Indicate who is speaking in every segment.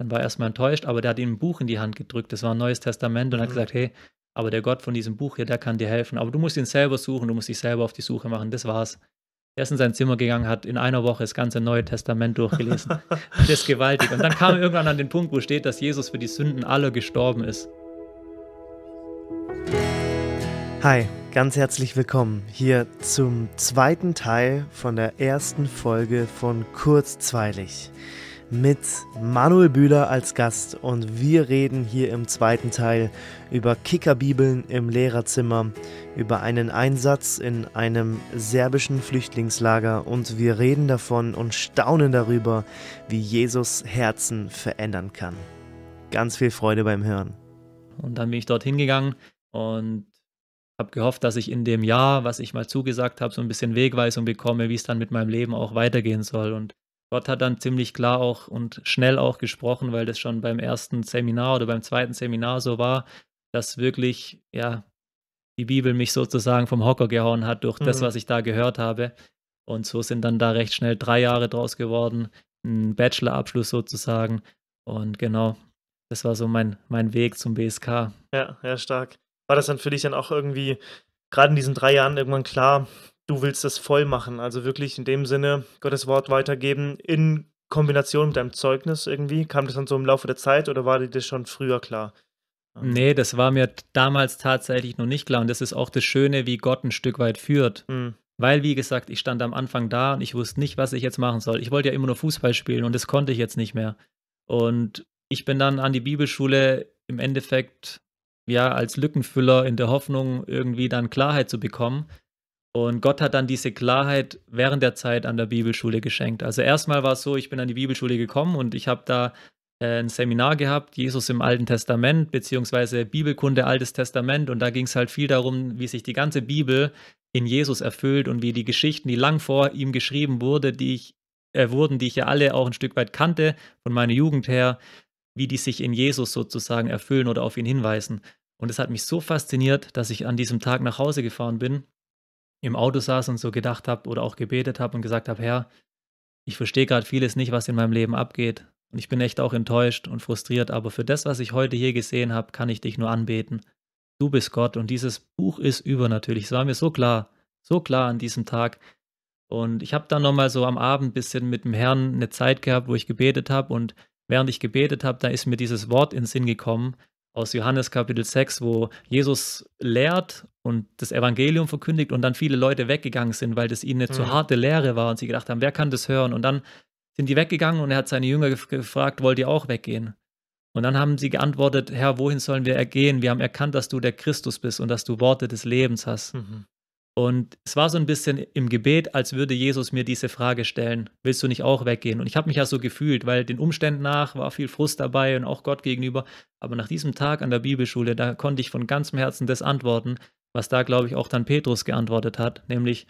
Speaker 1: Dann war er erstmal enttäuscht, aber der hat ihm ein Buch in die Hand gedrückt. Das war ein neues Testament und mhm. hat gesagt, hey, aber der Gott von diesem Buch hier, der kann dir helfen. Aber du musst ihn selber suchen, du musst dich selber auf die Suche machen. Das war's. Er ist in sein Zimmer gegangen, hat in einer Woche das ganze Neue Testament durchgelesen. das ist gewaltig. Und dann kam er irgendwann an den Punkt, wo steht, dass Jesus für die Sünden aller gestorben ist.
Speaker 2: Hi, ganz herzlich willkommen hier zum zweiten Teil von der ersten Folge von Kurzzweilig mit Manuel Bühler als Gast und wir reden hier im zweiten Teil über Kickerbibeln im Lehrerzimmer, über einen Einsatz in einem serbischen Flüchtlingslager und wir reden davon und staunen darüber, wie Jesus Herzen
Speaker 1: verändern kann. Ganz viel Freude beim Hören. Und dann bin ich dorthin gegangen und habe gehofft, dass ich in dem Jahr, was ich mal zugesagt habe, so ein bisschen Wegweisung bekomme, wie es dann mit meinem Leben auch weitergehen soll und Gott hat dann ziemlich klar auch und schnell auch gesprochen, weil das schon beim ersten Seminar oder beim zweiten Seminar so war, dass wirklich, ja, die Bibel mich sozusagen vom Hocker gehauen hat durch mhm. das, was ich da gehört habe. Und so sind dann da recht schnell drei Jahre draus geworden, ein Bachelorabschluss sozusagen. Und genau, das war so mein, mein Weg zum BSK.
Speaker 2: Ja, ja, stark. War das dann für dich dann auch irgendwie gerade in diesen drei Jahren irgendwann klar, du willst das voll machen. Also wirklich in dem Sinne Gottes Wort weitergeben in Kombination mit deinem Zeugnis irgendwie? Kam das dann so im Laufe der Zeit oder war dir das schon früher klar?
Speaker 1: Nee, das war mir damals tatsächlich noch nicht klar. Und das ist auch das Schöne, wie Gott ein Stück weit führt. Mhm. Weil, wie gesagt, ich stand am Anfang da und ich wusste nicht, was ich jetzt machen soll. Ich wollte ja immer nur Fußball spielen und das konnte ich jetzt nicht mehr. Und ich bin dann an die Bibelschule im Endeffekt ja als Lückenfüller in der Hoffnung, irgendwie dann Klarheit zu bekommen. Und Gott hat dann diese Klarheit während der Zeit an der Bibelschule geschenkt. Also erstmal war es so, ich bin an die Bibelschule gekommen und ich habe da äh, ein Seminar gehabt, Jesus im Alten Testament, beziehungsweise Bibelkunde Altes Testament. Und da ging es halt viel darum, wie sich die ganze Bibel in Jesus erfüllt und wie die Geschichten, die lang vor ihm geschrieben wurde, die ich, äh, wurden, die ich ja alle auch ein Stück weit kannte, von meiner Jugend her, wie die sich in Jesus sozusagen erfüllen oder auf ihn hinweisen. Und es hat mich so fasziniert, dass ich an diesem Tag nach Hause gefahren bin im Auto saß und so gedacht habe oder auch gebetet habe und gesagt habe, Herr, ich verstehe gerade vieles nicht, was in meinem Leben abgeht. Und ich bin echt auch enttäuscht und frustriert, aber für das, was ich heute hier gesehen habe, kann ich dich nur anbeten. Du bist Gott und dieses Buch ist übernatürlich. Es war mir so klar, so klar an diesem Tag. Und ich habe dann nochmal so am Abend ein bisschen mit dem Herrn eine Zeit gehabt, wo ich gebetet habe. Und während ich gebetet habe, da ist mir dieses Wort in den Sinn gekommen, aus Johannes Kapitel 6, wo Jesus lehrt und das Evangelium verkündigt und dann viele Leute weggegangen sind, weil das ihnen eine mhm. zu harte Lehre war und sie gedacht haben, wer kann das hören? Und dann sind die weggegangen und er hat seine Jünger gefragt, wollt ihr auch weggehen? Und dann haben sie geantwortet, Herr, wohin sollen wir ergehen? Wir haben erkannt, dass du der Christus bist und dass du Worte des Lebens hast. Mhm. Und es war so ein bisschen im Gebet, als würde Jesus mir diese Frage stellen, willst du nicht auch weggehen? Und ich habe mich ja so gefühlt, weil den Umständen nach war viel Frust dabei und auch Gott gegenüber. Aber nach diesem Tag an der Bibelschule, da konnte ich von ganzem Herzen das antworten, was da, glaube ich, auch dann Petrus geantwortet hat, nämlich,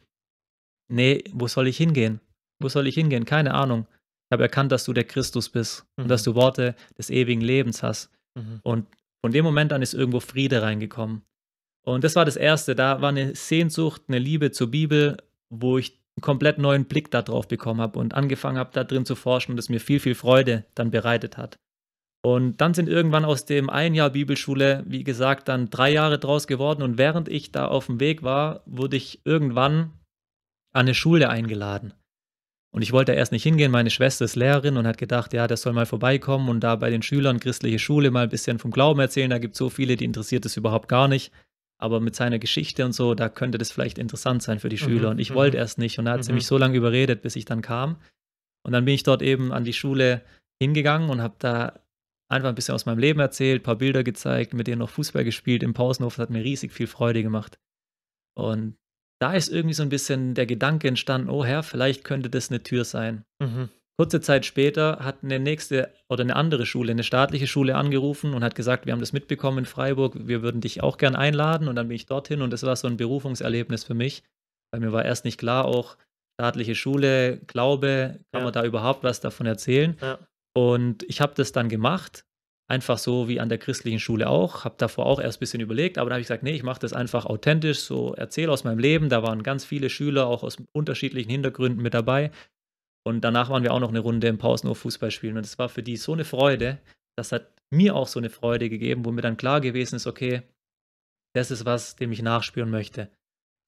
Speaker 1: nee, wo soll ich hingehen? Wo soll ich hingehen? Keine Ahnung. Ich habe erkannt, dass du der Christus bist mhm. und dass mhm. du Worte des ewigen Lebens hast. Mhm. Und von dem Moment an ist irgendwo Friede reingekommen. Und das war das Erste. Da war eine Sehnsucht, eine Liebe zur Bibel, wo ich einen komplett neuen Blick darauf bekommen habe und angefangen habe, da drin zu forschen und es mir viel, viel Freude dann bereitet hat. Und dann sind irgendwann aus dem ein Jahr Bibelschule, wie gesagt, dann drei Jahre draus geworden. Und während ich da auf dem Weg war, wurde ich irgendwann an eine Schule eingeladen. Und ich wollte erst nicht hingehen. Meine Schwester ist Lehrerin und hat gedacht, ja, das soll mal vorbeikommen und da bei den Schülern christliche Schule mal ein bisschen vom Glauben erzählen. Da gibt es so viele, die interessiert es überhaupt gar nicht aber mit seiner Geschichte und so, da könnte das vielleicht interessant sein für die mhm, Schüler. Mhm. Und ich mhm, wollte erst nicht. Und da hat mhm. sie mich mhm. so lange überredet, bis ich dann kam. Und dann bin ich dort eben an die Schule hingegangen und habe da einfach ein bisschen aus meinem Leben erzählt, ein paar Bilder gezeigt, mit denen noch Fußball gespielt im Pausenhof. Das hat mir riesig viel Freude gemacht. Und da ist irgendwie so ein bisschen der Gedanke entstanden, oh Herr, vielleicht könnte das eine Tür sein. Mhm. Kurze Zeit später hat eine nächste oder eine andere Schule, eine staatliche Schule angerufen und hat gesagt, wir haben das mitbekommen in Freiburg, wir würden dich auch gern einladen. Und dann bin ich dorthin und das war so ein Berufungserlebnis für mich, weil mir war erst nicht klar, auch staatliche Schule, Glaube, kann ja. man da überhaupt was davon erzählen? Ja. Und ich habe das dann gemacht, einfach so wie an der christlichen Schule auch, habe davor auch erst ein bisschen überlegt, aber dann habe ich gesagt, nee, ich mache das einfach authentisch, so erzähle aus meinem Leben. Da waren ganz viele Schüler auch aus unterschiedlichen Hintergründen mit dabei und danach waren wir auch noch eine Runde im Pausenhof Fußball spielen. Und es war für die so eine Freude. Das hat mir auch so eine Freude gegeben, wo mir dann klar gewesen ist, okay, das ist was, dem ich nachspüren möchte.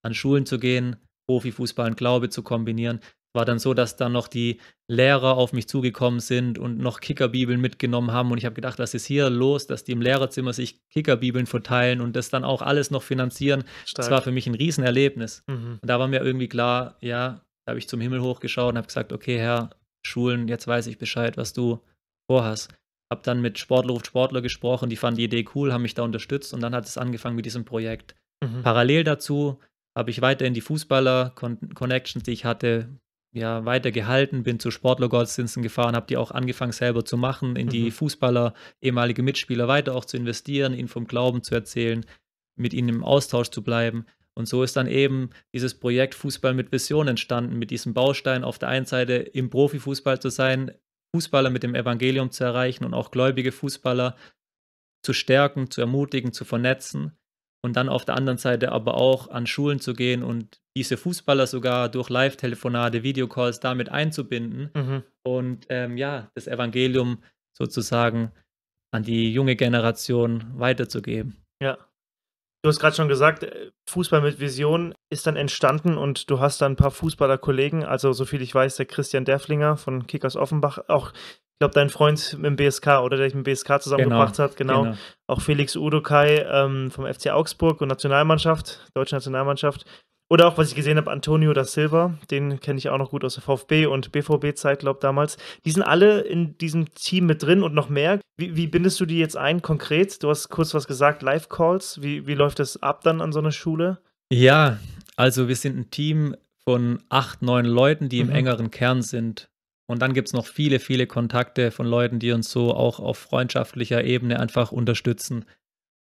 Speaker 1: An Schulen zu gehen, Profifußball und Glaube zu kombinieren. War dann so, dass dann noch die Lehrer auf mich zugekommen sind und noch Kickerbibeln mitgenommen haben. Und ich habe gedacht, was ist hier los, dass die im Lehrerzimmer sich Kickerbibeln verteilen und das dann auch alles noch finanzieren. Stark. Das war für mich ein Riesenerlebnis. Mhm. Und da war mir irgendwie klar, ja, da habe ich zum Himmel hochgeschaut und habe gesagt, okay, Herr, Schulen, jetzt weiß ich Bescheid, was du vorhast. Habe dann mit Sportler und Sportler gesprochen, die fanden die Idee cool, haben mich da unterstützt und dann hat es angefangen mit diesem Projekt. Mhm. Parallel dazu habe ich weiterhin die Fußballer-Connections, die ich hatte, ja, weiter gehalten, bin zu sportler Sportlergottesdiensten gefahren, habe die auch angefangen selber zu machen, in mhm. die Fußballer, ehemalige Mitspieler weiter auch zu investieren, ihnen vom Glauben zu erzählen, mit ihnen im Austausch zu bleiben. Und so ist dann eben dieses Projekt Fußball mit Vision entstanden, mit diesem Baustein auf der einen Seite im Profifußball zu sein, Fußballer mit dem Evangelium zu erreichen und auch gläubige Fußballer zu stärken, zu ermutigen, zu vernetzen und dann auf der anderen Seite aber auch an Schulen zu gehen und diese Fußballer sogar durch Live-Telefonate, Videocalls damit einzubinden mhm. und ähm, ja, das Evangelium sozusagen an die junge Generation weiterzugeben. Ja, Du hast gerade
Speaker 2: schon gesagt, äh, Fußball mit Vision ist dann entstanden und du hast dann ein paar Fußballerkollegen, also soviel ich weiß, der Christian Derflinger von Kickers Offenbach, auch, ich glaube, dein Freund im BSK oder der dich mit dem BSK zusammengebracht genau, hat, genau. genau. Auch Felix Udokai ähm, vom FC Augsburg und Nationalmannschaft, deutsche Nationalmannschaft. Oder auch, was ich gesehen habe, Antonio da Silva, den kenne ich auch noch gut aus der VfB und BVB-Zeit, glaube ich, damals. Die sind alle in diesem Team mit drin und noch mehr. Wie, wie bindest du die jetzt ein konkret? Du hast kurz was gesagt, Live-Calls. Wie, wie läuft das ab dann an so einer Schule?
Speaker 1: Ja, also wir sind ein Team von acht, neun Leuten, die mhm. im engeren Kern sind. Und dann gibt es noch viele, viele Kontakte von Leuten, die uns so auch auf freundschaftlicher Ebene einfach unterstützen.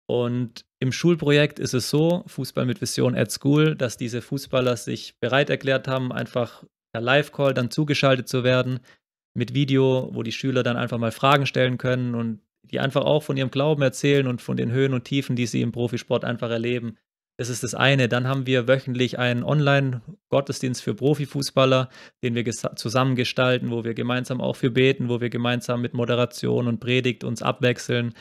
Speaker 1: Und im Schulprojekt ist es so, Fußball mit Vision at School, dass diese Fußballer sich bereit erklärt haben, einfach per Live-Call dann zugeschaltet zu werden mit Video, wo die Schüler dann einfach mal Fragen stellen können und die einfach auch von ihrem Glauben erzählen und von den Höhen und Tiefen, die sie im Profisport einfach erleben. Das ist das eine. Dann haben wir wöchentlich einen Online-Gottesdienst für Profifußballer, den wir zusammen gestalten, wo wir gemeinsam auch für beten, wo wir gemeinsam mit Moderation und Predigt uns abwechseln,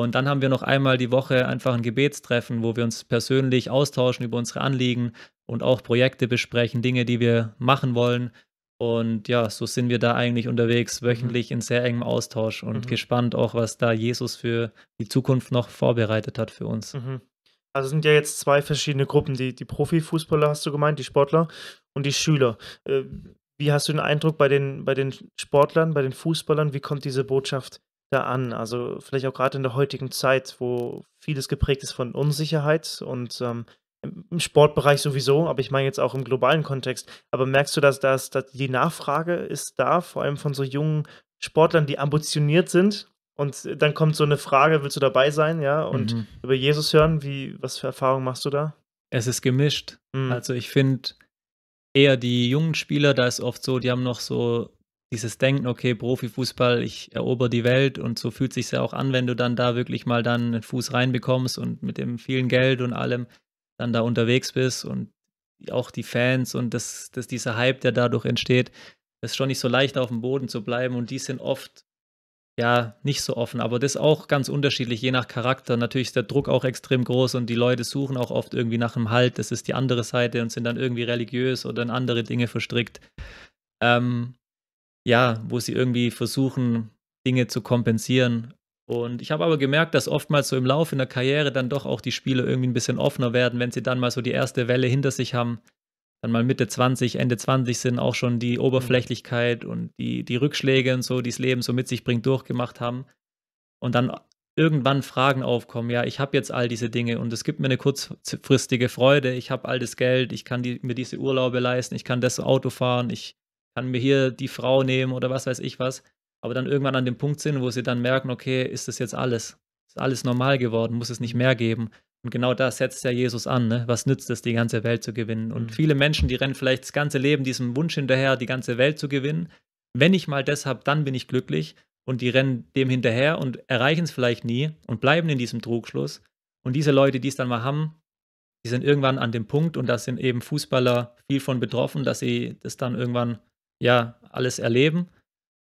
Speaker 1: und dann haben wir noch einmal die Woche einfach ein Gebetstreffen, wo wir uns persönlich austauschen über unsere Anliegen und auch Projekte besprechen, Dinge, die wir machen wollen. Und ja, so sind wir da eigentlich unterwegs, mhm. wöchentlich in sehr engem Austausch und mhm. gespannt auch, was da Jesus für die Zukunft noch vorbereitet hat für uns. Mhm.
Speaker 2: Also sind ja jetzt zwei verschiedene Gruppen, die, die Profifußballer hast du gemeint, die Sportler und die Schüler. Äh, wie hast du den Eindruck bei den, bei den Sportlern, bei den Fußballern, wie kommt diese Botschaft da an? Also vielleicht auch gerade in der heutigen Zeit, wo vieles geprägt ist von Unsicherheit und ähm, im Sportbereich sowieso, aber ich meine jetzt auch im globalen Kontext. Aber merkst du, dass, dass, dass die Nachfrage ist da, vor allem von so jungen Sportlern, die ambitioniert sind? Und dann kommt so eine Frage, willst du dabei sein, ja? Und mhm. über Jesus hören, wie, was für Erfahrungen
Speaker 1: machst du da? Es ist gemischt. Mhm. Also ich finde eher die jungen Spieler, da ist oft so, die haben noch so dieses Denken, okay, Profifußball, ich erober die Welt und so fühlt sich ja auch an, wenn du dann da wirklich mal dann einen Fuß reinbekommst und mit dem vielen Geld und allem dann da unterwegs bist und auch die Fans und das, das dieser Hype, der dadurch entsteht, ist schon nicht so leicht auf dem Boden zu bleiben und die sind oft ja nicht so offen, aber das ist auch ganz unterschiedlich, je nach Charakter. Natürlich ist der Druck auch extrem groß und die Leute suchen auch oft irgendwie nach einem Halt, das ist die andere Seite und sind dann irgendwie religiös oder in andere Dinge verstrickt. Ähm, ja, wo sie irgendwie versuchen, Dinge zu kompensieren. Und ich habe aber gemerkt, dass oftmals so im Laufe in der Karriere dann doch auch die Spiele irgendwie ein bisschen offener werden, wenn sie dann mal so die erste Welle hinter sich haben, dann mal Mitte 20, Ende 20 sind, auch schon die mhm. Oberflächlichkeit und die, die Rückschläge und so, die das Leben so mit sich bringt, durchgemacht haben. Und dann irgendwann Fragen aufkommen, ja, ich habe jetzt all diese Dinge und es gibt mir eine kurzfristige Freude, ich habe all das Geld, ich kann die, mir diese Urlaube leisten, ich kann das Auto fahren, ich kann mir hier die Frau nehmen oder was weiß ich was. Aber dann irgendwann an dem Punkt sind, wo sie dann merken, okay, ist das jetzt alles? Ist alles normal geworden? Muss es nicht mehr geben? Und genau da setzt ja Jesus an. Ne? Was nützt es, die ganze Welt zu gewinnen? Und mhm. viele Menschen, die rennen vielleicht das ganze Leben diesem Wunsch hinterher, die ganze Welt zu gewinnen. Wenn ich mal das habe, dann bin ich glücklich. Und die rennen dem hinterher und erreichen es vielleicht nie und bleiben in diesem Trugschluss. Und diese Leute, die es dann mal haben, die sind irgendwann an dem Punkt und da sind eben Fußballer viel von betroffen, dass sie das dann irgendwann ja, alles erleben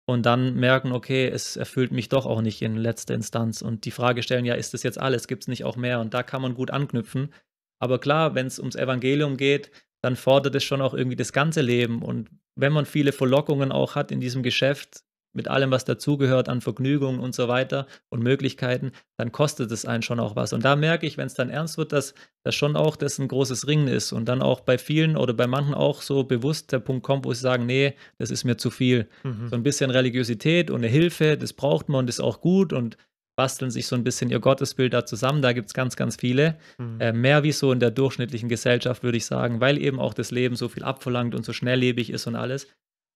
Speaker 1: und dann merken, okay, es erfüllt mich doch auch nicht in letzter Instanz und die Frage stellen, ja, ist das jetzt alles? Gibt es nicht auch mehr? Und da kann man gut anknüpfen. Aber klar, wenn es ums Evangelium geht, dann fordert es schon auch irgendwie das ganze Leben. Und wenn man viele Verlockungen auch hat in diesem Geschäft, mit allem, was dazugehört an Vergnügungen und so weiter und Möglichkeiten, dann kostet es einen schon auch was. Und da merke ich, wenn es dann ernst wird, dass das schon auch das ein großes Ringen ist und dann auch bei vielen oder bei manchen auch so bewusst der Punkt kommt, wo sie sagen, nee, das ist mir zu viel. Mhm. So ein bisschen Religiosität und eine Hilfe, das braucht man und ist auch gut und basteln sich so ein bisschen ihr Gottesbild da zusammen. Da gibt es ganz, ganz viele. Mhm. Äh, mehr wie so in der durchschnittlichen Gesellschaft, würde ich sagen, weil eben auch das Leben so viel abverlangt und so schnelllebig ist und alles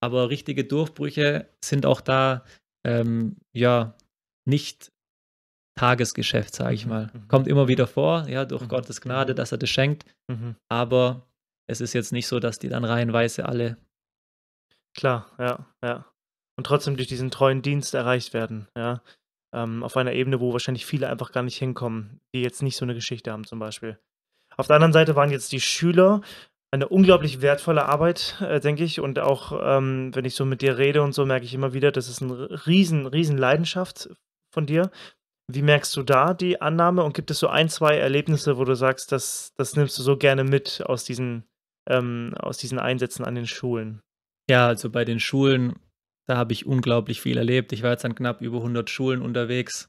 Speaker 1: aber richtige Durchbrüche sind auch da ähm, ja nicht Tagesgeschäft, sage ich mhm, mal. Mhm. Kommt immer wieder vor, ja, durch mhm. Gottes Gnade, mhm. dass er das schenkt, mhm. aber es ist jetzt nicht so, dass die dann reihenweise alle. Klar, ja, ja. Und trotzdem durch diesen treuen Dienst erreicht werden, ja.
Speaker 2: Ähm, auf einer Ebene, wo wahrscheinlich viele einfach gar nicht hinkommen, die jetzt nicht so eine Geschichte haben, zum Beispiel. Auf der anderen Seite waren jetzt die Schüler, eine unglaublich wertvolle Arbeit, äh, denke ich. Und auch ähm, wenn ich so mit dir rede und so, merke ich immer wieder, das ist eine riesen, riesen Leidenschaft von dir. Wie merkst du da die Annahme und gibt es so ein, zwei Erlebnisse, wo du sagst, das, das nimmst du so gerne mit aus diesen, ähm, aus diesen Einsätzen an den Schulen?
Speaker 1: Ja, also bei den Schulen, da habe ich unglaublich viel erlebt. Ich war jetzt an knapp über 100 Schulen unterwegs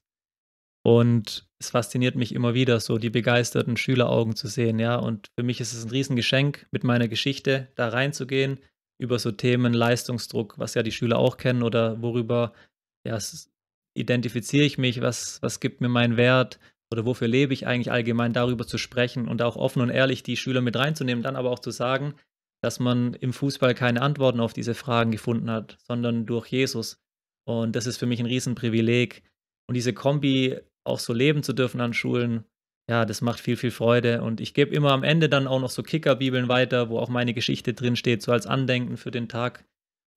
Speaker 1: und es fasziniert mich immer wieder, so die begeisterten Schüleraugen zu sehen, ja. Und für mich ist es ein Riesengeschenk, mit meiner Geschichte da reinzugehen, über so Themen Leistungsdruck, was ja die Schüler auch kennen, oder worüber ja, identifiziere ich mich, was, was gibt mir meinen Wert oder wofür lebe ich eigentlich allgemein, darüber zu sprechen und auch offen und ehrlich die Schüler mit reinzunehmen, dann aber auch zu sagen, dass man im Fußball keine Antworten auf diese Fragen gefunden hat, sondern durch Jesus. Und das ist für mich ein Riesenprivileg. Und diese Kombi auch so leben zu dürfen an Schulen, ja, das macht viel, viel Freude. Und ich gebe immer am Ende dann auch noch so Kickerbibeln weiter, wo auch meine Geschichte drinsteht, so als Andenken für den Tag.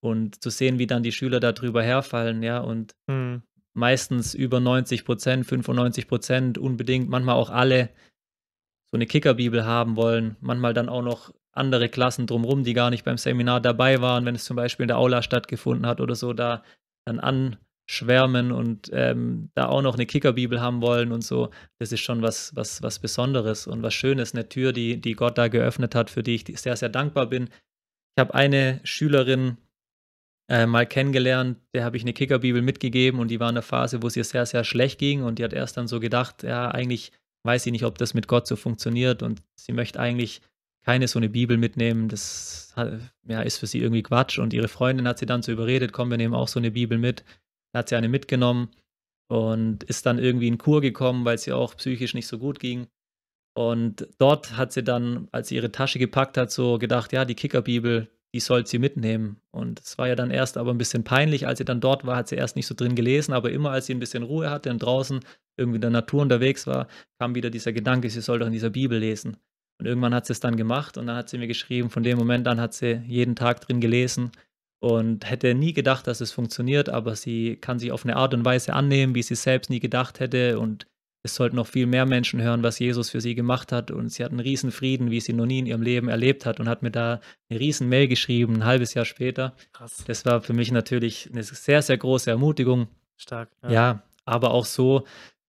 Speaker 1: Und zu sehen, wie dann die Schüler darüber herfallen, ja, und mhm. meistens über 90 Prozent, 95 Prozent unbedingt, manchmal auch alle so eine Kickerbibel haben wollen, manchmal dann auch noch andere Klassen drumherum, die gar nicht beim Seminar dabei waren, wenn es zum Beispiel in der Aula stattgefunden hat oder so, da dann an schwärmen und ähm, da auch noch eine Kickerbibel haben wollen und so, das ist schon was, was, was Besonderes und was Schönes, eine Tür, die, die Gott da geöffnet hat, für die ich sehr, sehr dankbar bin. Ich habe eine Schülerin äh, mal kennengelernt, der habe ich eine Kickerbibel mitgegeben und die war in einer Phase, wo es ihr sehr, sehr schlecht ging und die hat erst dann so gedacht, ja, eigentlich weiß sie nicht, ob das mit Gott so funktioniert und sie möchte eigentlich keine so eine Bibel mitnehmen, das ja, ist für sie irgendwie Quatsch. Und ihre Freundin hat sie dann so überredet, komm, wir nehmen auch so eine Bibel mit hat sie eine mitgenommen und ist dann irgendwie in Kur gekommen, weil es ihr auch psychisch nicht so gut ging. Und dort hat sie dann, als sie ihre Tasche gepackt hat, so gedacht, ja, die Kickerbibel, die soll sie mitnehmen. Und es war ja dann erst aber ein bisschen peinlich, als sie dann dort war, hat sie erst nicht so drin gelesen, aber immer als sie ein bisschen Ruhe hatte und draußen irgendwie in der Natur unterwegs war, kam wieder dieser Gedanke, sie soll doch in dieser Bibel lesen. Und irgendwann hat sie es dann gemacht und dann hat sie mir geschrieben, von dem Moment an hat sie jeden Tag drin gelesen und hätte nie gedacht, dass es funktioniert, aber sie kann sich auf eine Art und Weise annehmen, wie sie selbst nie gedacht hätte und es sollten noch viel mehr Menschen hören, was Jesus für sie gemacht hat und sie hat einen riesen Frieden, wie sie noch nie in ihrem Leben erlebt hat und hat mir da eine riesen Mail geschrieben, ein halbes Jahr später. Krass. Das war für mich natürlich eine sehr, sehr große Ermutigung. Stark. ja, ja aber auch so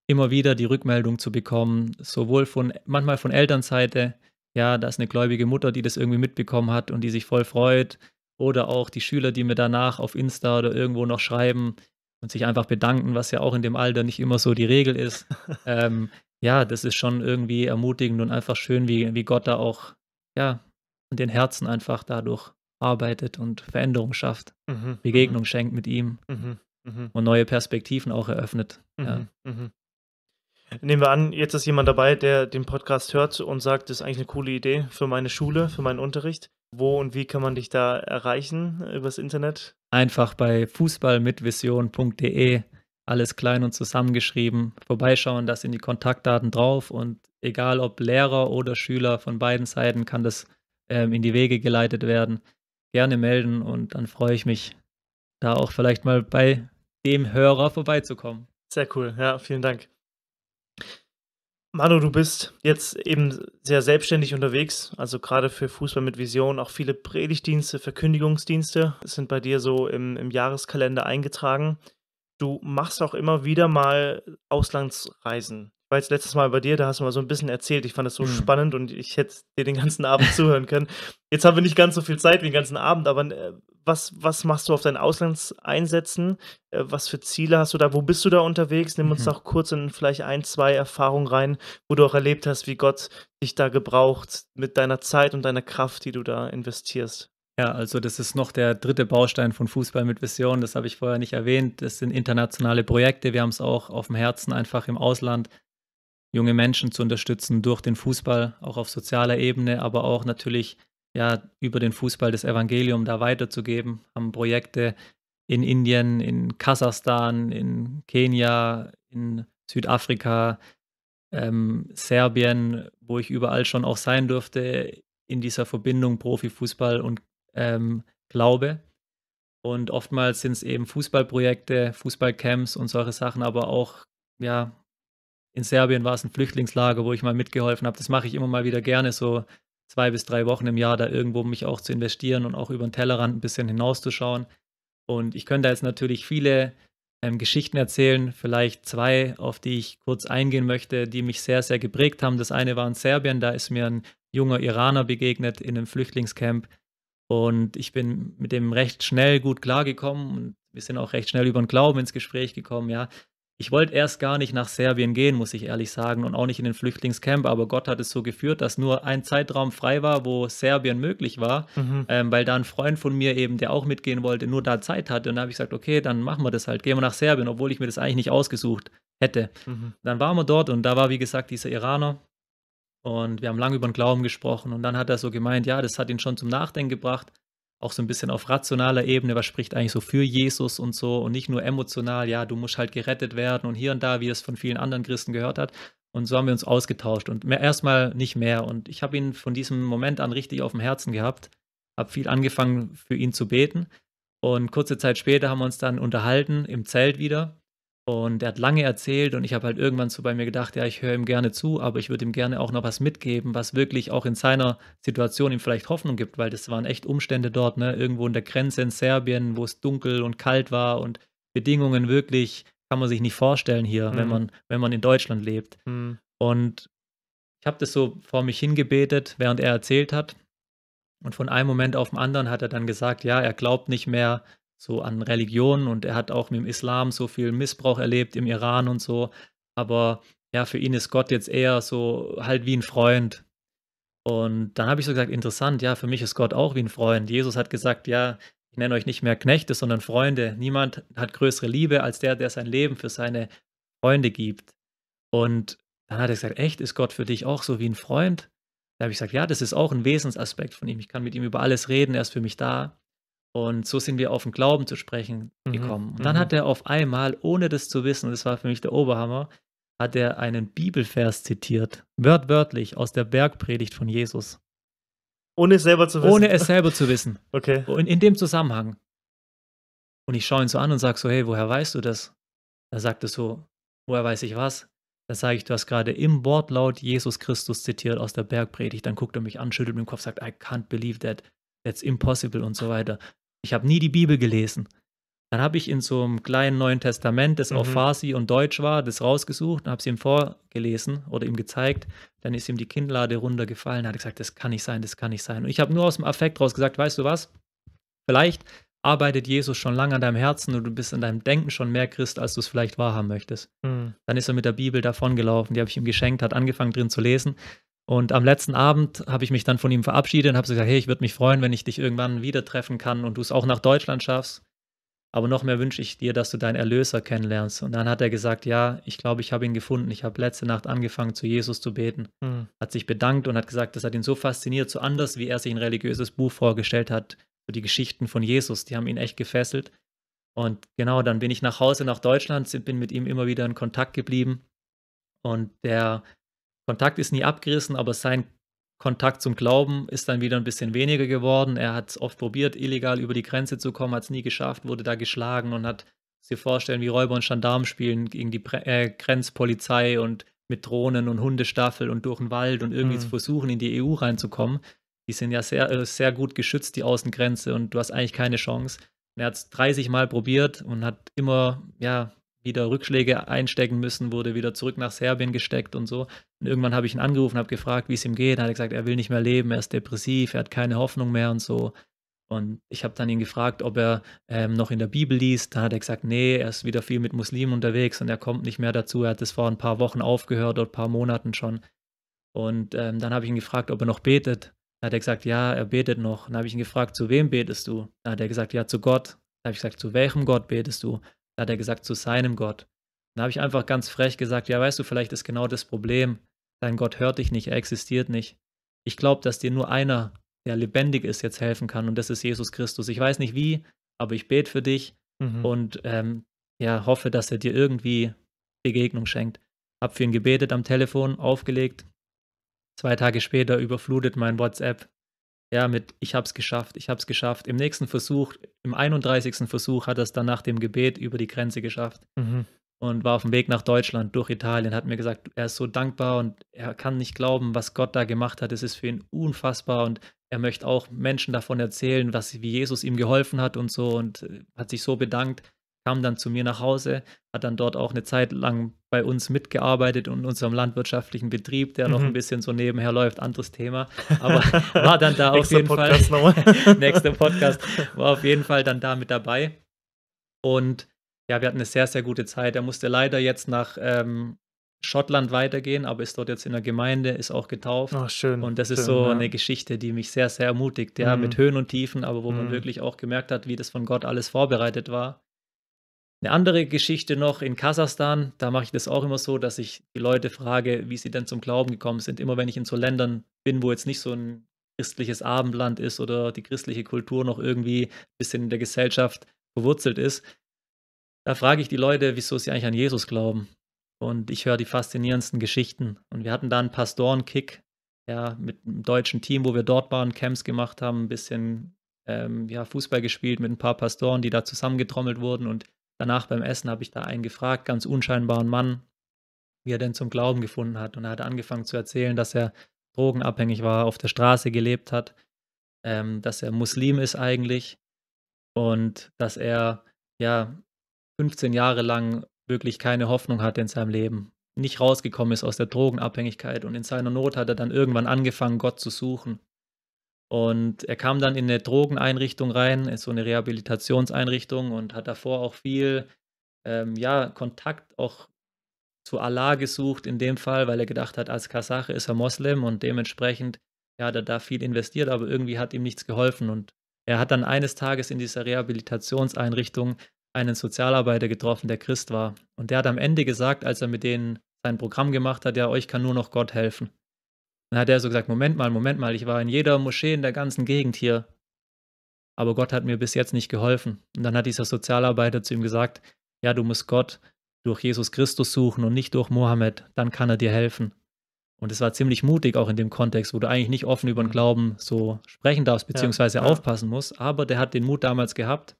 Speaker 1: immer wieder die Rückmeldung zu bekommen, sowohl von manchmal von Elternseite, ja, da ist eine gläubige Mutter, die das irgendwie mitbekommen hat und die sich voll freut, oder auch die Schüler, die mir danach auf Insta oder irgendwo noch schreiben und sich einfach bedanken, was ja auch in dem Alter nicht immer so die Regel ist. ähm, ja, das ist schon irgendwie ermutigend und einfach schön, wie, wie Gott da auch, ja, in den Herzen einfach dadurch arbeitet und Veränderung schafft, mhm. Begegnung mhm. schenkt mit ihm mhm. mhm. und neue Perspektiven auch eröffnet. Ja.
Speaker 2: Mhm, mhm. Nehmen wir an, jetzt ist jemand dabei, der den Podcast hört und sagt, das ist eigentlich eine coole Idee für meine Schule, für meinen Unterricht. Wo und wie kann man dich da erreichen übers Internet?
Speaker 1: Einfach bei fußballmitvision.de, alles klein und zusammengeschrieben, vorbeischauen, da sind die Kontaktdaten drauf und egal ob Lehrer oder Schüler von beiden Seiten kann das ähm, in die Wege geleitet werden. Gerne melden und dann freue ich mich, da auch vielleicht mal bei dem Hörer vorbeizukommen. Sehr cool, ja, vielen Dank. Manu, du bist jetzt eben
Speaker 2: sehr selbstständig unterwegs, also gerade für Fußball mit Vision, auch viele Predigtdienste, Verkündigungsdienste sind bei dir so im, im Jahreskalender eingetragen. Du machst auch immer wieder mal Auslandsreisen. Ich war jetzt letztes Mal bei dir, da hast du mal so ein bisschen erzählt. Ich fand das so mhm. spannend und ich hätte dir den ganzen Abend zuhören können. Jetzt haben wir nicht ganz so viel Zeit wie den ganzen Abend, aber äh, was, was machst du auf deinen Auslandseinsätzen? Äh, was für Ziele hast du da? Wo bist du da unterwegs? Nimm uns mhm. noch kurz in vielleicht ein, zwei Erfahrungen rein, wo du auch erlebt hast, wie Gott dich da gebraucht mit deiner Zeit und deiner Kraft, die du da investierst.
Speaker 1: Ja, also das ist noch der dritte Baustein von Fußball mit Vision. Das habe ich vorher nicht erwähnt. Das sind internationale Projekte. Wir haben es auch auf dem Herzen, einfach im Ausland junge Menschen zu unterstützen durch den Fußball, auch auf sozialer Ebene, aber auch natürlich ja über den Fußball das Evangelium da weiterzugeben, haben Projekte in Indien, in Kasachstan, in Kenia, in Südafrika, ähm, Serbien, wo ich überall schon auch sein durfte, in dieser Verbindung Profifußball und ähm, Glaube. Und oftmals sind es eben Fußballprojekte, Fußballcamps und solche Sachen, aber auch, ja, in Serbien war es ein Flüchtlingslager, wo ich mal mitgeholfen habe. Das mache ich immer mal wieder gerne, so zwei bis drei Wochen im Jahr da irgendwo mich auch zu investieren und auch über den Tellerrand ein bisschen hinauszuschauen. Und ich könnte jetzt natürlich viele ähm, Geschichten erzählen, vielleicht zwei, auf die ich kurz eingehen möchte, die mich sehr, sehr geprägt haben. Das eine war in Serbien, da ist mir ein junger Iraner begegnet in einem Flüchtlingscamp und ich bin mit dem recht schnell gut klargekommen und wir sind auch recht schnell über den Glauben ins Gespräch gekommen, ja. Ich wollte erst gar nicht nach Serbien gehen, muss ich ehrlich sagen, und auch nicht in den Flüchtlingscamp, aber Gott hat es so geführt, dass nur ein Zeitraum frei war, wo Serbien möglich war, mhm. ähm, weil da ein Freund von mir eben, der auch mitgehen wollte, nur da Zeit hatte. Und da habe ich gesagt, okay, dann machen wir das halt, gehen wir nach Serbien, obwohl ich mir das eigentlich nicht ausgesucht hätte. Mhm. Dann waren wir dort und da war, wie gesagt, dieser Iraner. Und wir haben lange über den Glauben gesprochen und dann hat er so gemeint, ja, das hat ihn schon zum Nachdenken gebracht auch so ein bisschen auf rationaler Ebene, was spricht eigentlich so für Jesus und so und nicht nur emotional, ja, du musst halt gerettet werden und hier und da, wie es von vielen anderen Christen gehört hat. Und so haben wir uns ausgetauscht und erstmal nicht mehr. Und ich habe ihn von diesem Moment an richtig auf dem Herzen gehabt, habe viel angefangen für ihn zu beten. Und kurze Zeit später haben wir uns dann unterhalten im Zelt wieder. Und er hat lange erzählt und ich habe halt irgendwann so bei mir gedacht, ja, ich höre ihm gerne zu, aber ich würde ihm gerne auch noch was mitgeben, was wirklich auch in seiner Situation ihm vielleicht Hoffnung gibt, weil das waren echt Umstände dort, ne? Irgendwo in der Grenze in Serbien, wo es dunkel und kalt war und Bedingungen wirklich kann man sich nicht vorstellen hier, mhm. wenn man wenn man in Deutschland lebt. Mhm. Und ich habe das so vor mich hingebetet, während er erzählt hat. Und von einem Moment auf den anderen hat er dann gesagt, ja, er glaubt nicht mehr, so an Religion und er hat auch mit dem Islam so viel Missbrauch erlebt im Iran und so. Aber ja, für ihn ist Gott jetzt eher so halt wie ein Freund. Und dann habe ich so gesagt, interessant, ja, für mich ist Gott auch wie ein Freund. Jesus hat gesagt, ja, ich nenne euch nicht mehr Knechte, sondern Freunde. Niemand hat größere Liebe als der, der sein Leben für seine Freunde gibt. Und dann hat er gesagt, echt, ist Gott für dich auch so wie ein Freund? Da habe ich gesagt, ja, das ist auch ein Wesensaspekt von ihm. Ich kann mit ihm über alles reden, er ist für mich da. Und so sind wir auf den Glauben zu sprechen mhm. gekommen. Mhm. Und dann mhm. hat er auf einmal, ohne das zu wissen, das war für mich der Oberhammer, hat er einen Bibelvers zitiert, wörtwörtlich aus der Bergpredigt von Jesus.
Speaker 2: Ohne es selber zu wissen. Ohne es
Speaker 1: selber zu wissen. okay. Und in dem Zusammenhang. Und ich schaue ihn so an und sage so, hey, woher weißt du das? Da sagt Er so, woher weiß ich was? Da sage ich, du hast gerade im Wortlaut Jesus Christus zitiert aus der Bergpredigt. Dann guckt er mich an, schüttelt mit dem Kopf, sagt, I can't believe that, that's impossible und so weiter. Ich habe nie die Bibel gelesen. Dann habe ich in so einem kleinen Neuen Testament, das mhm. auf Farsi und Deutsch war, das rausgesucht und habe es ihm vorgelesen oder ihm gezeigt. Dann ist ihm die Kindlade runtergefallen. Er hat gesagt, das kann nicht sein, das kann nicht sein. Und ich habe nur aus dem Affekt raus gesagt, weißt du was? Vielleicht arbeitet Jesus schon lange an deinem Herzen und du bist in deinem Denken schon mehr Christ, als du es vielleicht wahrhaben möchtest. Mhm. Dann ist er mit der Bibel davongelaufen, die habe ich ihm geschenkt, hat angefangen drin zu lesen. Und am letzten Abend habe ich mich dann von ihm verabschiedet und habe gesagt, hey, ich würde mich freuen, wenn ich dich irgendwann wieder treffen kann und du es auch nach Deutschland schaffst. Aber noch mehr wünsche ich dir, dass du deinen Erlöser kennenlernst. Und dann hat er gesagt, ja, ich glaube, ich habe ihn gefunden. Ich habe letzte Nacht angefangen, zu Jesus zu beten. Mhm. Hat sich bedankt und hat gesagt, das hat ihn so fasziniert, so anders, wie er sich ein religiöses Buch vorgestellt hat. So die Geschichten von Jesus, die haben ihn echt gefesselt. Und genau, dann bin ich nach Hause, nach Deutschland, bin mit ihm immer wieder in Kontakt geblieben. Und der Kontakt ist nie abgerissen, aber sein Kontakt zum Glauben ist dann wieder ein bisschen weniger geworden. Er hat oft probiert, illegal über die Grenze zu kommen, hat es nie geschafft, wurde da geschlagen und hat sich vorstellen, wie Räuber und Gendarmen spielen gegen die Pre äh, Grenzpolizei und mit Drohnen und Hundestaffel und durch den Wald und irgendwie mhm. zu versuchen, in die EU reinzukommen. Die sind ja sehr, äh, sehr gut geschützt, die Außengrenze, und du hast eigentlich keine Chance. er hat es 30 Mal probiert und hat immer, ja, wieder Rückschläge einstecken müssen, wurde wieder zurück nach Serbien gesteckt und so. Und irgendwann habe ich ihn angerufen, habe gefragt, wie es ihm geht. Dann hat er gesagt, er will nicht mehr leben, er ist depressiv, er hat keine Hoffnung mehr und so. Und ich habe dann ihn gefragt, ob er ähm, noch in der Bibel liest. Dann hat er gesagt, nee, er ist wieder viel mit Muslimen unterwegs und er kommt nicht mehr dazu. Er hat es vor ein paar Wochen aufgehört oder ein paar Monaten schon. Und ähm, dann habe ich ihn gefragt, ob er noch betet. Dann hat er gesagt, ja, er betet noch. Dann habe ich ihn gefragt, zu wem betest du? Dann hat er gesagt, ja, zu Gott. Dann habe ich gesagt, zu welchem Gott betest du? Da hat er gesagt, zu seinem Gott. Da habe ich einfach ganz frech gesagt, ja, weißt du, vielleicht ist genau das Problem. Dein Gott hört dich nicht, er existiert nicht. Ich glaube, dass dir nur einer, der lebendig ist, jetzt helfen kann und das ist Jesus Christus. Ich weiß nicht wie, aber ich bete für dich mhm. und ähm, ja, hoffe, dass er dir irgendwie Begegnung schenkt. Hab für ihn gebetet am Telefon, aufgelegt. Zwei Tage später überflutet mein WhatsApp ja, mit ich hab's geschafft, ich hab's geschafft. Im nächsten Versuch, im 31. Versuch hat er es dann nach dem Gebet über die Grenze geschafft mhm. und war auf dem Weg nach Deutschland durch Italien, hat mir gesagt, er ist so dankbar und er kann nicht glauben, was Gott da gemacht hat. Es ist für ihn unfassbar und er möchte auch Menschen davon erzählen, was wie Jesus ihm geholfen hat und so und äh, hat sich so bedankt kam dann zu mir nach Hause, hat dann dort auch eine Zeit lang bei uns mitgearbeitet und unserem landwirtschaftlichen Betrieb, der mhm. noch ein mhm. bisschen so nebenher läuft, anderes Thema, aber war dann da auf jeden Podcast Fall nächster Podcast war auf jeden Fall dann da mit dabei und ja, wir hatten eine sehr sehr gute Zeit. Er musste leider jetzt nach ähm, Schottland weitergehen, aber ist dort jetzt in der Gemeinde, ist auch getauft. Ach, schön. Und das schön, ist so ja. eine Geschichte, die mich sehr, sehr ermutigt. Ja, mhm. mit Höhen und Tiefen, aber wo mhm. man wirklich auch gemerkt hat, wie das von Gott alles vorbereitet war. Eine andere Geschichte noch in Kasachstan, da mache ich das auch immer so, dass ich die Leute frage, wie sie denn zum Glauben gekommen sind. Immer wenn ich in so Ländern bin, wo jetzt nicht so ein christliches Abendland ist oder die christliche Kultur noch irgendwie ein bisschen in der Gesellschaft verwurzelt ist, da frage ich die Leute, wieso sie eigentlich an Jesus glauben. Und ich höre die faszinierendsten Geschichten. Und wir hatten da einen Pastorenkick, ja, mit einem deutschen Team, wo wir dort waren, Camps gemacht haben, ein bisschen ähm, ja, Fußball gespielt mit ein paar Pastoren, die da zusammengetrommelt wurden und Danach beim Essen habe ich da einen gefragt, ganz unscheinbaren Mann, wie er denn zum Glauben gefunden hat. Und er hat angefangen zu erzählen, dass er drogenabhängig war, auf der Straße gelebt hat, ähm, dass er Muslim ist eigentlich und dass er ja 15 Jahre lang wirklich keine Hoffnung hatte in seinem Leben, nicht rausgekommen ist aus der Drogenabhängigkeit und in seiner Not hat er dann irgendwann angefangen, Gott zu suchen und er kam dann in eine Drogeneinrichtung rein, ist so eine Rehabilitationseinrichtung und hat davor auch viel ähm, ja, Kontakt auch zu Allah gesucht in dem Fall, weil er gedacht hat, als Kasache ist er Moslem und dementsprechend ja, hat er da viel investiert, aber irgendwie hat ihm nichts geholfen. Und er hat dann eines Tages in dieser Rehabilitationseinrichtung einen Sozialarbeiter getroffen, der Christ war. Und der hat am Ende gesagt, als er mit denen sein Programm gemacht hat, ja, euch kann nur noch Gott helfen. Dann hat er so gesagt, Moment mal, Moment mal, ich war in jeder Moschee in der ganzen Gegend hier. Aber Gott hat mir bis jetzt nicht geholfen. Und dann hat dieser Sozialarbeiter zu ihm gesagt, ja, du musst Gott durch Jesus Christus suchen und nicht durch Mohammed, dann kann er dir helfen. Und es war ziemlich mutig, auch in dem Kontext, wo du eigentlich nicht offen über den mhm. Glauben so sprechen darfst, beziehungsweise ja, aufpassen musst. Aber der hat den Mut damals gehabt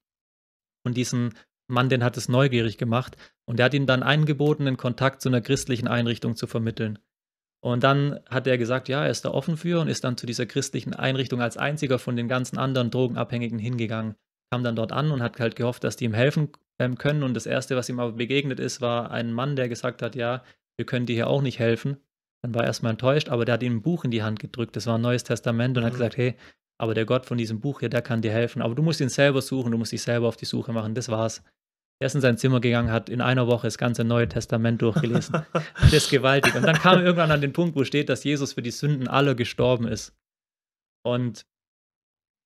Speaker 1: und diesen Mann, den hat es neugierig gemacht. Und der hat ihm dann angeboten, einen Kontakt zu einer christlichen Einrichtung zu vermitteln. Und dann hat er gesagt, ja, er ist da offen für und ist dann zu dieser christlichen Einrichtung als einziger von den ganzen anderen Drogenabhängigen hingegangen, kam dann dort an und hat halt gehofft, dass die ihm helfen ähm, können. Und das Erste, was ihm aber begegnet ist, war ein Mann, der gesagt hat, ja, wir können dir hier auch nicht helfen. Dann war er erstmal enttäuscht, aber der hat ihm ein Buch in die Hand gedrückt, das war ein neues Testament und mhm. hat gesagt, hey, aber der Gott von diesem Buch hier, der kann dir helfen. Aber du musst ihn selber suchen, du musst dich selber auf die Suche machen, das war's. Er ist in sein Zimmer gegangen, hat in einer Woche das ganze Neue Testament durchgelesen. das ist gewaltig. Und dann kam er irgendwann an den Punkt, wo steht, dass Jesus für die Sünden aller gestorben ist. Und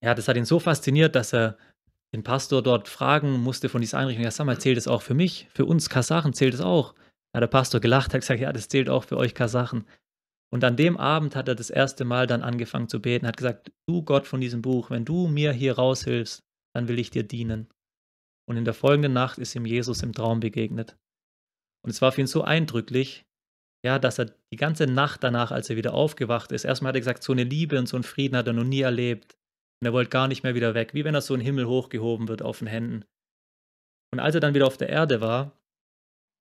Speaker 1: ja, das hat ihn so fasziniert, dass er den Pastor dort fragen musste von dieser Einrichtung, ja, sag mal, zählt es auch für mich? Für uns Kasachen zählt es auch. Ja, der Pastor gelacht, hat gesagt, ja, das zählt auch für euch Kasachen. Und an dem Abend hat er das erste Mal dann angefangen zu beten, hat gesagt, du Gott von diesem Buch, wenn du mir hier raushilfst, dann will ich dir dienen und in der folgenden Nacht ist ihm Jesus im Traum begegnet. Und es war für ihn so eindrücklich, ja, dass er die ganze Nacht danach, als er wieder aufgewacht ist, erstmal hat er gesagt, so eine Liebe und so einen Frieden hat er noch nie erlebt. Und er wollte gar nicht mehr wieder weg, wie wenn er so in den Himmel hochgehoben wird auf den Händen. Und als er dann wieder auf der Erde war,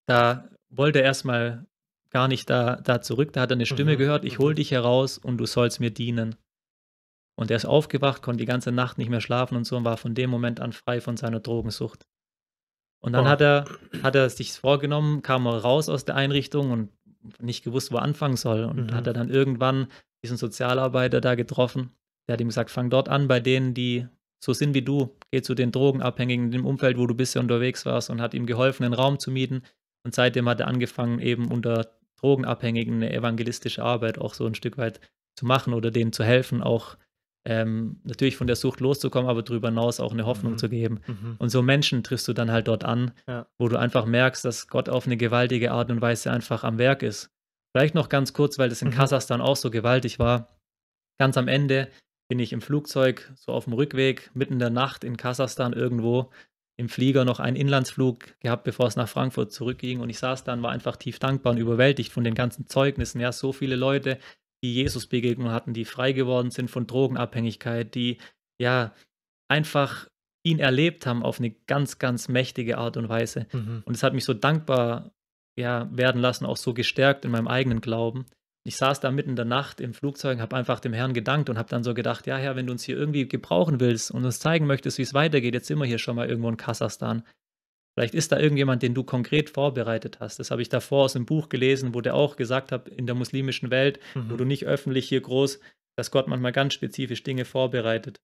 Speaker 1: da wollte er erstmal gar nicht da, da zurück, da hat er eine Stimme mhm. gehört, ich hol mhm. dich heraus und du sollst mir dienen. Und er ist aufgewacht, konnte die ganze Nacht nicht mehr schlafen und so und war von dem Moment an frei von seiner Drogensucht. Und dann oh. hat er, hat er sich vorgenommen, kam er raus aus der Einrichtung und nicht gewusst, wo er anfangen soll. Und mhm. hat er dann irgendwann diesen Sozialarbeiter da getroffen. Der hat ihm gesagt, fang dort an bei denen, die so sind wie du. Geh zu den Drogenabhängigen in dem Umfeld, wo du bisher unterwegs warst und hat ihm geholfen, einen Raum zu mieten. Und seitdem hat er angefangen, eben unter Drogenabhängigen eine evangelistische Arbeit auch so ein Stück weit zu machen oder denen zu helfen, auch ähm, natürlich von der Sucht loszukommen, aber darüber hinaus auch eine Hoffnung mhm. zu geben. Mhm. Und so Menschen triffst du dann halt dort an, ja. wo du einfach merkst, dass Gott auf eine gewaltige Art und Weise einfach am Werk ist. Vielleicht noch ganz kurz, weil das in mhm. Kasachstan auch so gewaltig war. Ganz am Ende bin ich im Flugzeug, so auf dem Rückweg, mitten in der Nacht in Kasachstan irgendwo, im Flieger noch einen Inlandsflug gehabt, bevor es nach Frankfurt zurückging. Und ich saß dann, war einfach tief dankbar und überwältigt von den ganzen Zeugnissen. Ja, so viele Leute, die Jesus-Begegnung hatten, die frei geworden sind von Drogenabhängigkeit, die ja einfach ihn erlebt haben auf eine ganz, ganz mächtige Art und Weise. Mhm. Und es hat mich so dankbar ja, werden lassen, auch so gestärkt in meinem eigenen Glauben. Ich saß da mitten in der Nacht im Flugzeug, habe einfach dem Herrn gedankt und habe dann so gedacht, ja Herr, wenn du uns hier irgendwie gebrauchen willst und uns zeigen möchtest, wie es weitergeht, jetzt sind wir hier schon mal irgendwo in Kasachstan. Vielleicht ist da irgendjemand, den du konkret vorbereitet hast. Das habe ich davor aus einem Buch gelesen, wo der auch gesagt hat, in der muslimischen Welt, mhm. wo du mhm. nicht öffentlich hier groß, dass Gott manchmal ganz spezifisch Dinge vorbereitet.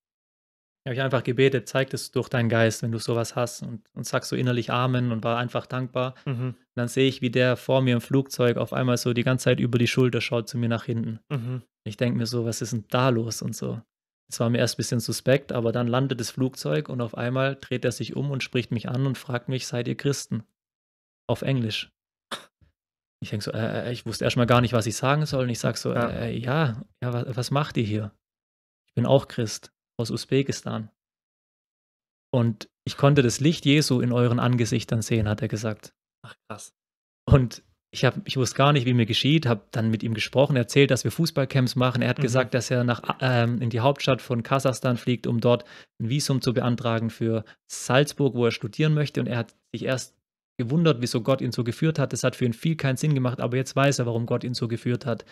Speaker 1: Da habe ich einfach gebetet, zeig das durch deinen Geist, wenn du sowas hast und, und sagst so innerlich Amen und war einfach dankbar. Mhm. dann sehe ich, wie der vor mir im Flugzeug auf einmal so die ganze Zeit über die Schulter schaut zu mir nach hinten. Mhm. Ich denke mir so, was ist denn da los und so. Es war mir erst ein bisschen suspekt, aber dann landet das Flugzeug und auf einmal dreht er sich um und spricht mich an und fragt mich, seid ihr Christen? Auf Englisch. Ich denke so, äh, äh, ich wusste erstmal gar nicht, was ich sagen soll. Und ich sage so, ja, äh, äh ja, ja was, was macht ihr hier? Ich bin auch Christ aus Usbekistan. Und ich konnte das Licht Jesu in euren Angesichtern sehen, hat er gesagt. Ach krass. Und ich, hab, ich wusste gar nicht, wie mir geschieht, habe dann mit ihm gesprochen, erzählt, dass wir Fußballcamps machen. Er hat mhm. gesagt, dass er nach, ähm, in die Hauptstadt von Kasachstan fliegt, um dort ein Visum zu beantragen für Salzburg, wo er studieren möchte. Und er hat sich erst gewundert, wieso Gott ihn so geführt hat. Das hat für ihn viel keinen Sinn gemacht, aber jetzt weiß er, warum Gott ihn so geführt hat.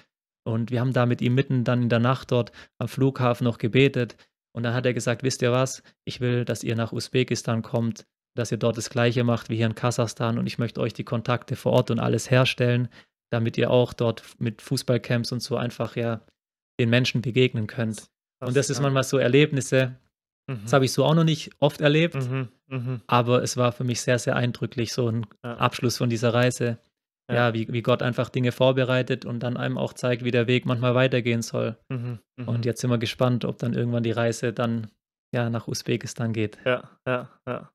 Speaker 1: Und wir haben da mit ihm mitten dann in der Nacht dort am Flughafen noch gebetet. Und dann hat er gesagt, wisst ihr was, ich will, dass ihr nach Usbekistan kommt dass ihr dort das Gleiche macht wie hier in Kasachstan und ich möchte euch die Kontakte vor Ort und alles herstellen, damit ihr auch dort mit Fußballcamps und so einfach ja den Menschen begegnen könnt. Das, und das ja. ist manchmal so Erlebnisse, mhm. das habe ich so auch noch nicht oft erlebt, mhm. Mhm. aber es war für mich sehr, sehr eindrücklich, so ein ja. Abschluss von dieser Reise. Ja, ja wie, wie Gott einfach Dinge vorbereitet und dann einem auch zeigt, wie der Weg manchmal weitergehen soll. Mhm, mhm. Und jetzt sind wir gespannt, ob dann irgendwann die Reise dann ja nach Usbekistan geht. Ja,
Speaker 2: ja, ja.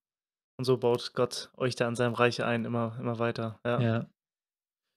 Speaker 2: Und so baut Gott euch da in seinem Reich ein, immer, immer weiter. Ja. ja.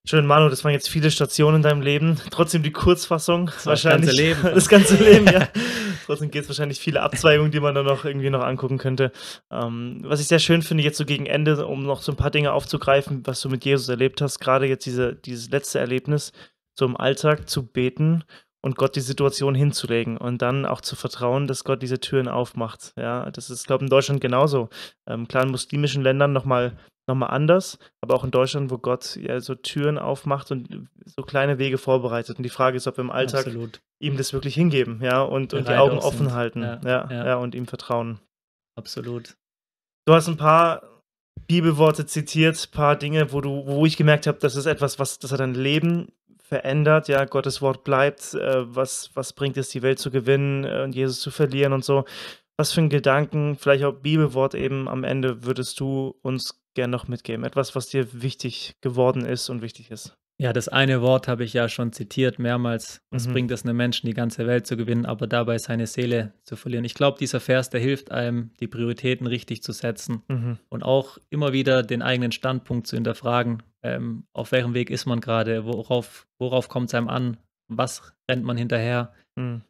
Speaker 2: Schön, Manu, das waren jetzt viele Stationen in deinem Leben. Trotzdem die Kurzfassung. Das wahrscheinlich. ganze Leben. Das ganze Leben, ja. Trotzdem geht es wahrscheinlich viele Abzweigungen, die man da noch irgendwie noch angucken könnte. Ähm, was ich sehr schön finde, jetzt so gegen Ende, um noch so ein paar Dinge aufzugreifen, was du mit Jesus erlebt hast, gerade jetzt diese, dieses letzte Erlebnis, so im Alltag zu beten und Gott die Situation hinzulegen und dann auch zu vertrauen, dass Gott diese Türen aufmacht. Ja, das ist, glaube ich, in Deutschland genauso. Ähm, klar, in muslimischen Ländern nochmal noch mal anders, aber auch in Deutschland, wo Gott ja, so Türen aufmacht und so kleine Wege vorbereitet. Und die Frage ist, ob wir im Alltag Absolut. ihm das wirklich hingeben, ja, und, und die Augen offen sind. halten, ja, ja, ja. ja, und ihm vertrauen. Absolut. Du hast ein paar Bibelworte zitiert, ein paar Dinge, wo du, wo ich gemerkt habe, das ist etwas, was das hat dein Leben verändert. Ja, Gottes Wort bleibt. Äh, was, was bringt es, die Welt zu gewinnen äh, und Jesus zu verlieren und so? Was für einen Gedanken, vielleicht auch Bibelwort eben am Ende würdest du uns gerne noch mitgeben? Etwas, was dir wichtig geworden ist und wichtig ist.
Speaker 1: Ja, das eine Wort habe ich ja schon zitiert mehrmals. Was mhm. bringt es einem Menschen, die ganze Welt zu gewinnen, aber dabei seine Seele zu verlieren? Ich glaube, dieser Vers, der hilft einem, die Prioritäten richtig zu setzen mhm. und auch immer wieder den eigenen Standpunkt zu hinterfragen. Ähm, auf welchem Weg ist man gerade? Worauf, worauf kommt es einem an? Was rennt man hinterher? Mhm.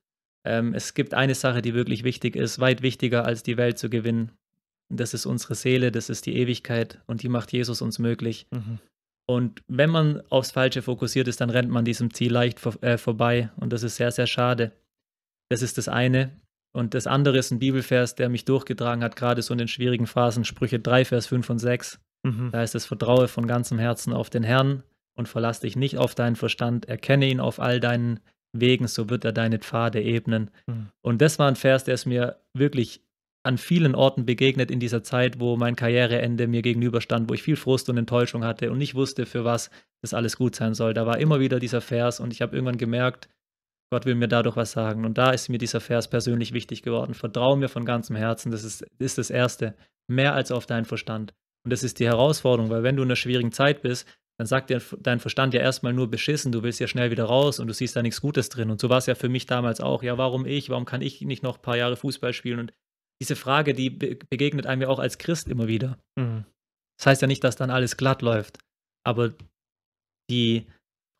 Speaker 1: Ähm, es gibt eine Sache, die wirklich wichtig ist, weit wichtiger als die Welt zu gewinnen. Das ist unsere Seele, das ist die Ewigkeit und die macht Jesus uns möglich. Mhm. Und wenn man aufs Falsche fokussiert ist, dann rennt man diesem Ziel leicht vor, äh, vorbei. Und das ist sehr, sehr schade. Das ist das eine. Und das andere ist ein Bibelvers, der mich durchgetragen hat, gerade so in den schwierigen Phasen, Sprüche 3, Vers 5 und 6. Mhm. Da heißt es, vertraue von ganzem Herzen auf den Herrn und verlass dich nicht auf deinen Verstand, erkenne ihn auf all deinen Wegen, so wird er deine Pfade ebnen. Mhm. Und das war ein Vers, der es mir wirklich an vielen Orten begegnet in dieser Zeit, wo mein Karriereende mir gegenüberstand, wo ich viel Frust und Enttäuschung hatte und nicht wusste, für was das alles gut sein soll. Da war immer wieder dieser Vers und ich habe irgendwann gemerkt, Gott will mir dadurch was sagen. Und da ist mir dieser Vers persönlich wichtig geworden. Vertraue mir von ganzem Herzen, das ist, ist das Erste, mehr als auf deinen Verstand. Und das ist die Herausforderung, weil wenn du in einer schwierigen Zeit bist, dann sagt dir dein Verstand ja erstmal nur beschissen, du willst ja schnell wieder raus und du siehst da nichts Gutes drin. Und so war es ja für mich damals auch. Ja, warum ich? Warum kann ich nicht noch ein paar Jahre Fußball spielen? Und diese Frage, die begegnet einem ja auch als Christ immer wieder. Mhm. Das heißt ja nicht, dass dann alles glatt läuft, aber die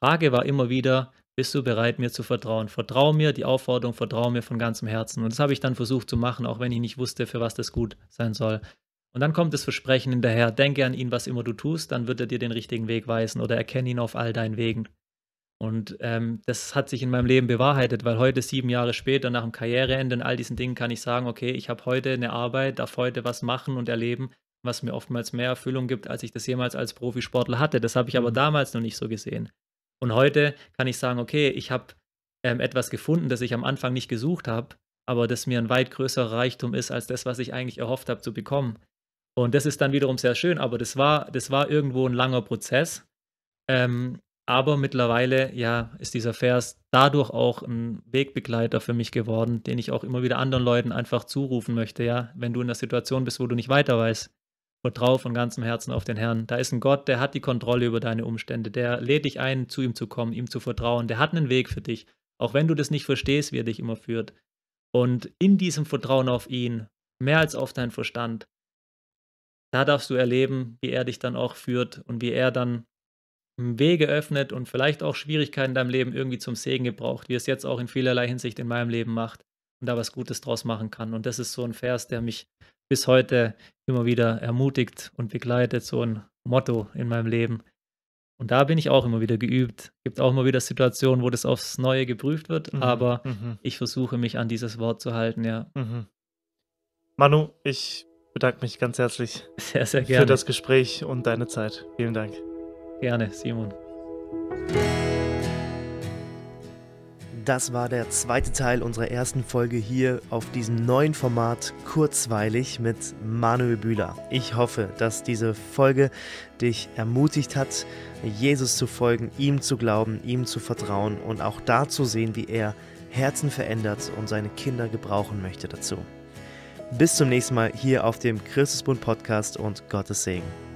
Speaker 1: Frage war immer wieder, bist du bereit, mir zu vertrauen? Vertrau mir, die Aufforderung, vertrau mir von ganzem Herzen. Und das habe ich dann versucht zu machen, auch wenn ich nicht wusste, für was das gut sein soll. Und dann kommt das Versprechen hinterher, denke an ihn, was immer du tust, dann wird er dir den richtigen Weg weisen oder erkenne ihn auf all deinen Wegen. Und ähm, das hat sich in meinem Leben bewahrheitet, weil heute, sieben Jahre später, nach dem Karriereende und all diesen Dingen, kann ich sagen, okay, ich habe heute eine Arbeit, darf heute was machen und erleben, was mir oftmals mehr Erfüllung gibt, als ich das jemals als Profisportler hatte. Das habe ich aber mhm. damals noch nicht so gesehen. Und heute kann ich sagen, okay, ich habe ähm, etwas gefunden, das ich am Anfang nicht gesucht habe, aber das mir ein weit größerer Reichtum ist, als das, was ich eigentlich erhofft habe zu bekommen. Und das ist dann wiederum sehr schön, aber das war, das war irgendwo ein langer Prozess. Ähm, aber mittlerweile, ja, ist dieser Vers dadurch auch ein Wegbegleiter für mich geworden, den ich auch immer wieder anderen Leuten einfach zurufen möchte, ja, wenn du in der Situation bist, wo du nicht weiter weißt. Vertrau von ganzem Herzen auf den Herrn. Da ist ein Gott, der hat die Kontrolle über deine Umstände. Der lädt dich ein, zu ihm zu kommen, ihm zu vertrauen. Der hat einen Weg für dich. Auch wenn du das nicht verstehst, wie er dich immer führt. Und in diesem Vertrauen auf ihn, mehr als auf deinen Verstand, da darfst du erleben, wie er dich dann auch führt und wie er dann Wege öffnet und vielleicht auch Schwierigkeiten in deinem Leben irgendwie zum Segen gebraucht, wie es jetzt auch in vielerlei Hinsicht in meinem Leben macht und da was Gutes draus machen kann. Und das ist so ein Vers, der mich bis heute immer wieder ermutigt und begleitet, so ein Motto in meinem Leben. Und da bin ich auch immer wieder geübt. Es gibt auch immer wieder Situationen, wo das aufs Neue geprüft wird, mhm. aber mhm. ich versuche mich an dieses Wort zu halten, ja. Mhm. Manu, ich bedanke
Speaker 2: mich ganz herzlich sehr, sehr für das Gespräch und deine Zeit. Vielen Dank. Gerne, Simon. Das war
Speaker 1: der zweite
Speaker 2: Teil unserer ersten Folge hier auf diesem neuen Format Kurzweilig mit Manuel Bühler. Ich hoffe, dass diese Folge dich ermutigt hat, Jesus zu folgen, ihm zu glauben, ihm zu vertrauen und auch da zu sehen, wie er Herzen verändert und seine Kinder gebrauchen möchte dazu. Bis zum nächsten Mal hier auf dem Christusbund Podcast und Gottes Segen.